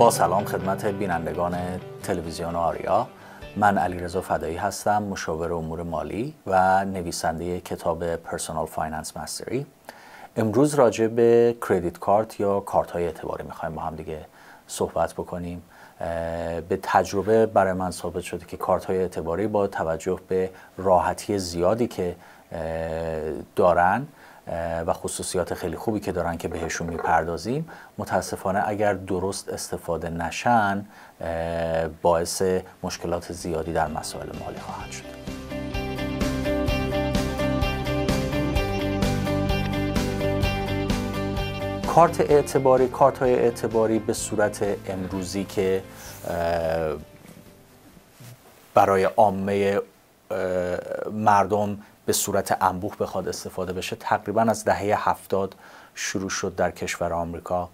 با سلام خدمت بینندگان تلویزیون آریا من علی علیرضا فدایی هستم مشاور امور مالی و نویسنده کتاب پرسونال فایننس مستری امروز راجع به کردیت کارت یا کارت های اعتباری میخوایم با هم دیگه صحبت بکنیم به تجربه برای من ثابت شده که کارت های اعتباری با توجه به راحتی زیادی که دارن و خصوصیات خیلی خوبی که دارن که بهشون میپردازیم متاسفانه اگر درست استفاده نشن باعث مشکلات زیادی در مسائل مالی خواهد شد کارت اعتباری کارت های اعتباری به صورت امروزی که برای عامه مردم به صورت انبوه بخواد استفاده بشه تقریبا از دهه هفتاد شروع شد در کشور آمریکا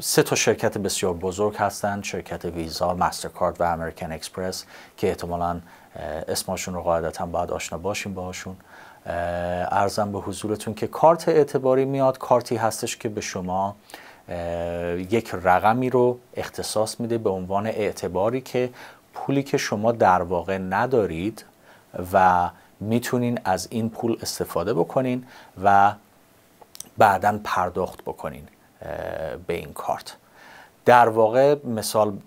سه تا شرکت بسیار بزرگ هستند شرکت ویزا، مسترکارد و امریکن اکسپرس که احتمالا اسمشون رو قاعدتا باید آشنا باشیم باهاشون ارزم به حضورتون که کارت اعتباری میاد کارتی هستش که به شما یک رقمی رو اختصاص میده به عنوان اعتباری که پولی که شما در واقع ندارید و میتونین از این پول استفاده بکنین و بعدا پرداخت بکنین به این کارت در واقع مثال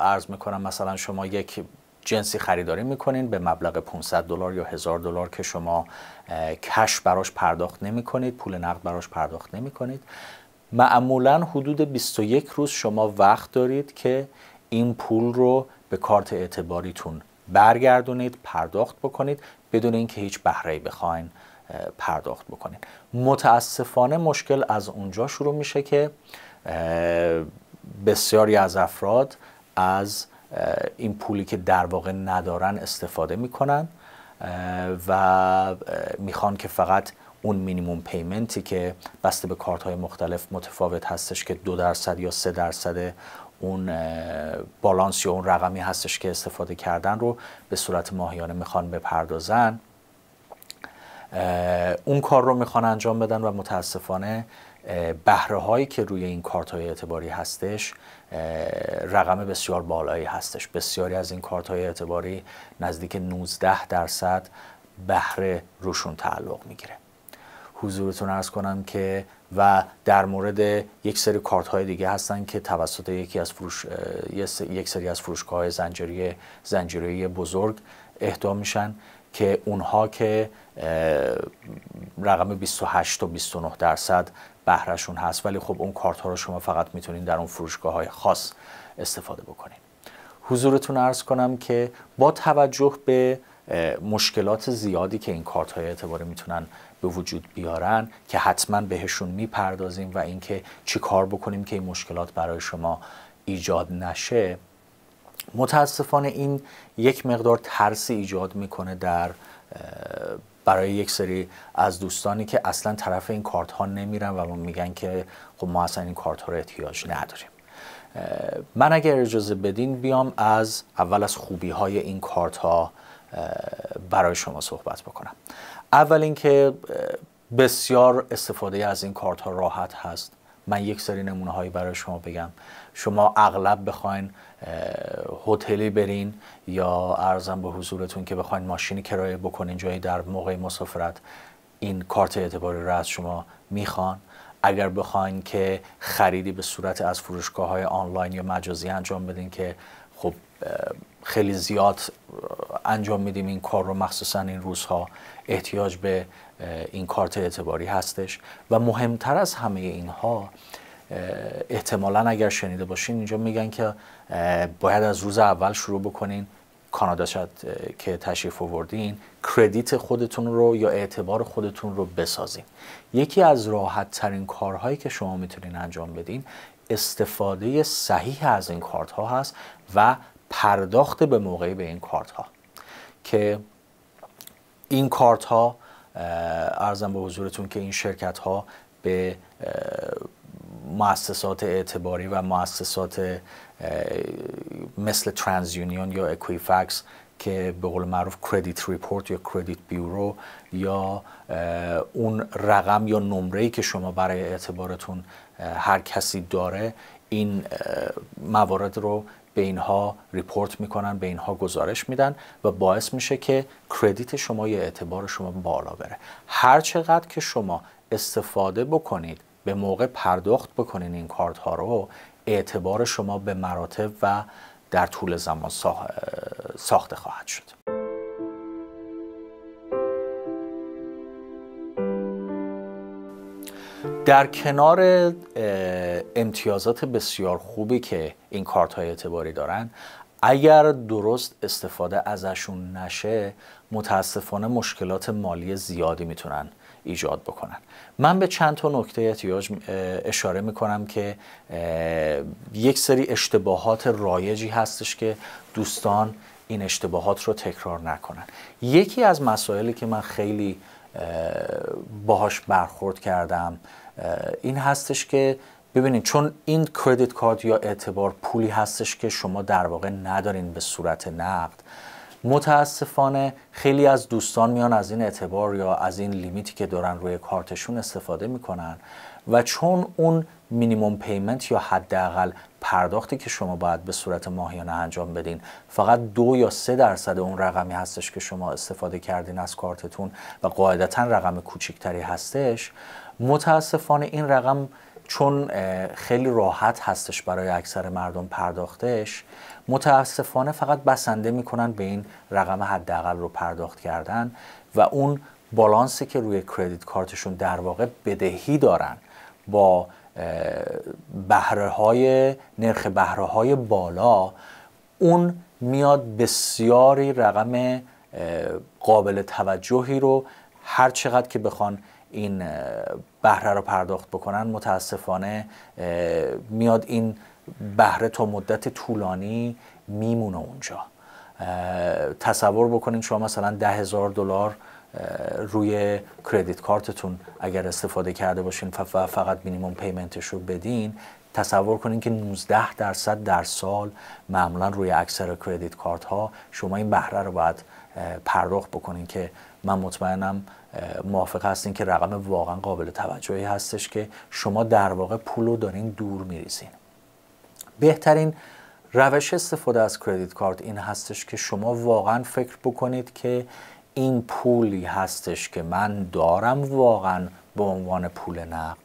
ارز میکنم مثلا شما یک جنسی خریداری میکنین به مبلغ 500 دلار یا 1000 دلار که شما کش براش پرداخت نمیکنید پول نقد براش پرداخت نمیکنید معمولا حدود 21 روز شما وقت دارید که این پول رو به کارت اعتباریتون برگردونید پرداخت بکنید بدون اینکه هیچ بهره‌ای بخواین پرداخت بکنید متاسفانه مشکل از اونجا شروع میشه که بسیاری از افراد از این پولی که در واقع ندارن استفاده میکنن و میخوان که فقط اون مینیموم پیمنتی که بسته به کارت های مختلف متفاوت هستش که دو درصد یا سه درصد اون بالانس یا اون رقمی هستش که استفاده کردن رو به صورت ماهیانه میخوان بپردازن اون کار رو میخوان انجام بدن و متاسفانه بهره هایی که روی این کارت های اعتباری هستش رقم بسیار بالایی هستش بسیاری از این کارت های اعتباری نزدیک 19 درصد بهره روشون تعلق میگیره حضورتون ارز کنم که و در مورد یک سری کارت های دیگه هستن که توسط یکی از فروش یک سری از فروشگاه های زنجیری بزرگ اهدا میشن که اونها که رقم 28 تا 29 درصد بهرشون هست ولی خب اون کارت ها رو شما فقط میتونین در اون فروشگاه های خاص استفاده بکنین حضورتون ارز کنم که با توجه به مشکلات زیادی که این کارت های اعتباری میتونن به وجود بیارن که حتما بهشون میپردازیم و اینکه چی کار بکنیم که این مشکلات برای شما ایجاد نشه متاسفانه این یک مقدار ترسی ایجاد میکنه در برای یک سری از دوستانی که اصلا طرف این کارت ها نمیرن و ما میگن که خب ما اصلا این کارت ها رو احتیاج نداریم من اگر اجازه بدین بیام از اول از خوبی های این کارت ها برای شما صحبت بکنم اول اینکه بسیار استفاده از این کارت ها راحت هست من یک سری نمونه هایی برای شما بگم شما اغلب بخواین هتلی برین یا ارزم به حضورتون که بخواین ماشینی کرایه بکنین جایی در موقع مسافرت این کارت اعتباری را از شما میخوان اگر بخواین که خریدی به صورت از فروشگاه های آنلاین یا مجازی انجام بدین که خب خیلی زیاد انجام میدیم این کار رو مخصوصا این روزها احتیاج به این کارت اعتباری هستش و مهمتر از همه اینها احتمالا اگر شنیده باشین اینجا میگن که باید از روز اول شروع بکنین کانادا شد که تشریف آوردین کردیت خودتون رو یا اعتبار خودتون رو بسازین یکی از راحت ترین کارهایی که شما میتونین انجام بدین استفاده صحیح از این کارت ها هست و پرداخت به موقعی به این کارت ها که این کارت ها ارزم به حضورتون که این شرکت ها به مؤسسات اعتباری و مؤسسات مثل ترانز یونیون یا اکویفکس که به قول معروف کردیت ریپورت یا کردیت بیورو یا اون رقم یا نمره‌ای که شما برای اعتبارتون هر کسی داره این موارد رو به اینها ریپورت میکنن به اینها گزارش میدن و باعث میشه که کردیت شما یا اعتبار شما بالا بره هر چقدر که شما استفاده بکنید به موقع پرداخت بکنین این کارت ها رو اعتبار شما به مراتب و در طول زمان ساخته خواهد شد در کنار امتیازات بسیار خوبی که این کارت های اعتباری دارن اگر درست استفاده ازشون نشه متاسفانه مشکلات مالی زیادی میتونن ایجاد بکنن من به چند تا نکته احتیاج اشاره میکنم که یک سری اشتباهات رایجی هستش که دوستان این اشتباهات رو تکرار نکنن یکی از مسائلی که من خیلی باهاش برخورد کردم این هستش که ببینید چون این کردیت کارت یا اعتبار پولی هستش که شما در واقع ندارین به صورت نقد متاسفانه خیلی از دوستان میان از این اعتبار یا از این لیمیتی که دارن روی کارتشون استفاده میکنن و چون اون مینیموم پیمنت یا حداقل پرداختی که شما باید به صورت ماهیانه انجام بدین فقط دو یا سه درصد اون رقمی هستش که شما استفاده کردین از کارتتون و قاعدتا رقم کوچکتری هستش متاسفانه این رقم چون خیلی راحت هستش برای اکثر مردم پرداختش متاسفانه فقط بسنده میکنن به این رقم حداقل رو پرداخت کردن و اون بالانسی که روی کردیت کارتشون در واقع بدهی دارن با بهره های نرخ بهره های بالا اون میاد بسیاری رقم قابل توجهی رو هر چقدر که بخوان این بهره رو پرداخت بکنن متاسفانه میاد این بهره تا مدت طولانی میمونه اونجا تصور بکنین شما مثلا ده هزار دلار روی کردیت کارتتون اگر استفاده کرده باشین و فقط مینیمم پیمنتش رو بدین تصور کنین که 19 درصد در سال معمولا روی اکثر کردیت کارت ها شما این بهره رو باید پرداخت بکنین که من مطمئنم موافق هستین که رقم واقعا قابل توجهی هستش که شما در واقع پول رو دارین دور میریزین بهترین روش استفاده از کردیت کارت این هستش که شما واقعا فکر بکنید که این پولی هستش که من دارم واقعا به عنوان پول نقد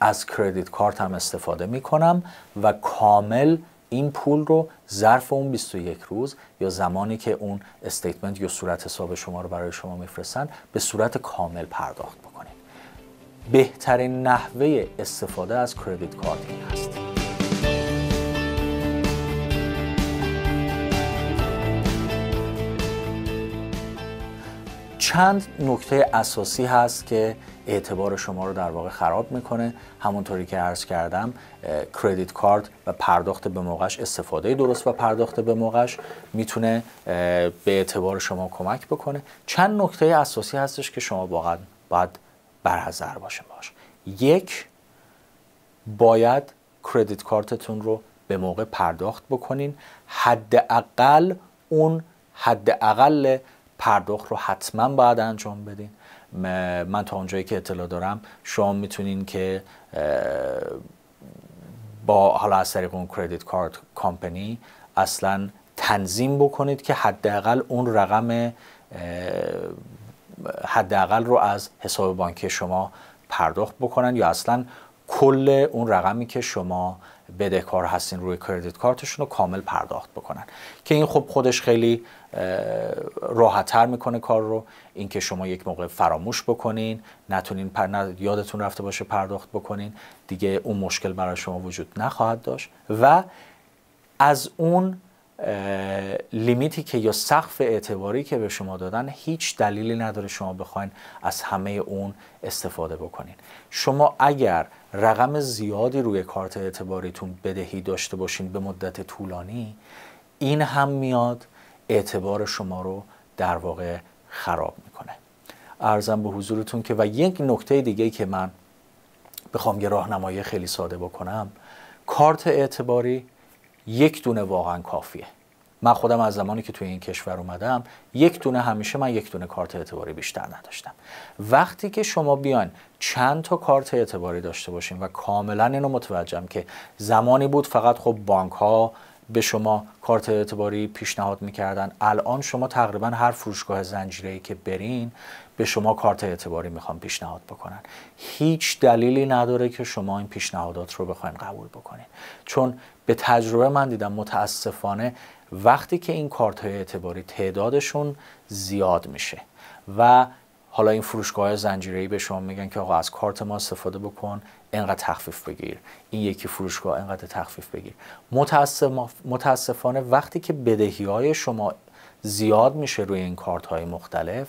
از کردیت کارت هم استفاده می کنم و کامل این پول رو ظرف اون 21 روز یا زمانی که اون استیتمنت یا صورت حساب شما رو برای شما میفرستن به صورت کامل پرداخت بکنید بهترین نحوه استفاده از کردیت کارت این هست چند نکته اساسی هست که اعتبار شما رو در واقع خراب میکنه همونطوری که عرض کردم کردیت کارت و پرداخت به موقعش استفاده درست و پرداخت به موقعش میتونه به اعتبار شما کمک بکنه چند نکته اساسی هستش که شما واقعا باید برحضر باشه باش یک باید کردیت کارتتون رو به موقع پرداخت بکنین حداقل اون حداقل پرداخت رو حتما باید انجام بدین من تا اونجایی که اطلاع دارم شما میتونین که با حالا از طریق اون کردیت کارت کامپنی اصلا تنظیم بکنید که حداقل اون رقم حداقل رو از حساب بانکی شما پرداخت بکنن یا اصلا کل اون رقمی که شما بدهکار هستین روی کردیت کارتشون رو کامل پرداخت بکنن که این خب خودش خیلی راحتتر میکنه کار رو اینکه شما یک موقع فراموش بکنین نتونین یادتون رفته باشه پرداخت بکنین دیگه اون مشکل برای شما وجود نخواهد داشت و از اون لیمیتی که یا سقف اعتباری که به شما دادن هیچ دلیلی نداره شما بخواین از همه اون استفاده بکنین شما اگر رقم زیادی روی کارت اعتباریتون بدهی داشته باشین به مدت طولانی این هم میاد اعتبار شما رو در واقع خراب میکنه ارزم به حضورتون که و یک نکته دیگه که من بخوام یه راهنمایی خیلی ساده بکنم کارت اعتباری یک دونه واقعا کافیه من خودم از زمانی که توی این کشور اومدم یک دونه همیشه من یک دونه کارت اعتباری بیشتر نداشتم وقتی که شما بیان چند تا کارت اعتباری داشته باشین و کاملا اینو متوجهم که زمانی بود فقط خب بانک ها به شما کارت اعتباری پیشنهاد میکردن الان شما تقریبا هر فروشگاه زنجیره که برین به شما کارت اعتباری میخوام پیشنهاد بکنن هیچ دلیلی نداره که شما این پیشنهادات رو بخواین قبول بکنین چون به تجربه من دیدم متاسفانه وقتی که این کارت های اعتباری تعدادشون زیاد میشه و حالا این فروشگاه زنجیره‌ای به شما میگن که آقا از کارت ما استفاده بکن انقدر تخفیف بگیر این یکی فروشگاه اینقدر تخفیف بگیر متاسفانه وقتی که بدهی های شما زیاد میشه روی این کارت های مختلف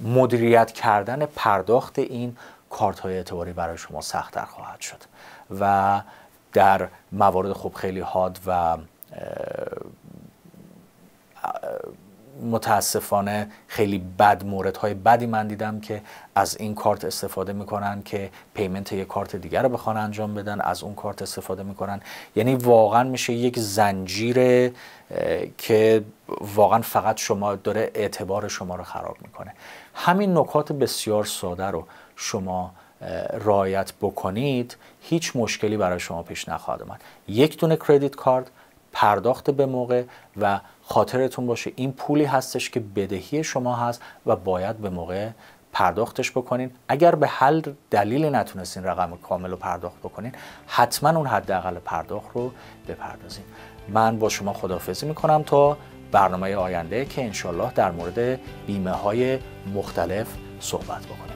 مدیریت کردن پرداخت این کارت های اعتباری برای شما سختتر خواهد شد و در موارد خوب خیلی حاد و متاسفانه خیلی بد موردهای بدی من دیدم که از این کارت استفاده میکنن که پیمنت یک کارت دیگر رو بخوان انجام بدن از اون کارت استفاده میکنن یعنی واقعا میشه یک زنجیره که واقعا فقط شما داره اعتبار شما رو خراب میکنه همین نکات بسیار ساده رو شما رایت بکنید هیچ مشکلی برای شما پیش نخواهد آمد یک دونه کردیت کارت پرداخت به موقع و خاطرتون باشه این پولی هستش که بدهی شما هست و باید به موقع پرداختش بکنین اگر به حل دلیلی نتونستین رقم کامل رو پرداخت بکنین حتما اون حداقل پرداخت رو بپردازین من با شما خدافزی میکنم تا برنامه آینده که انشالله در مورد بیمه های مختلف صحبت بکنم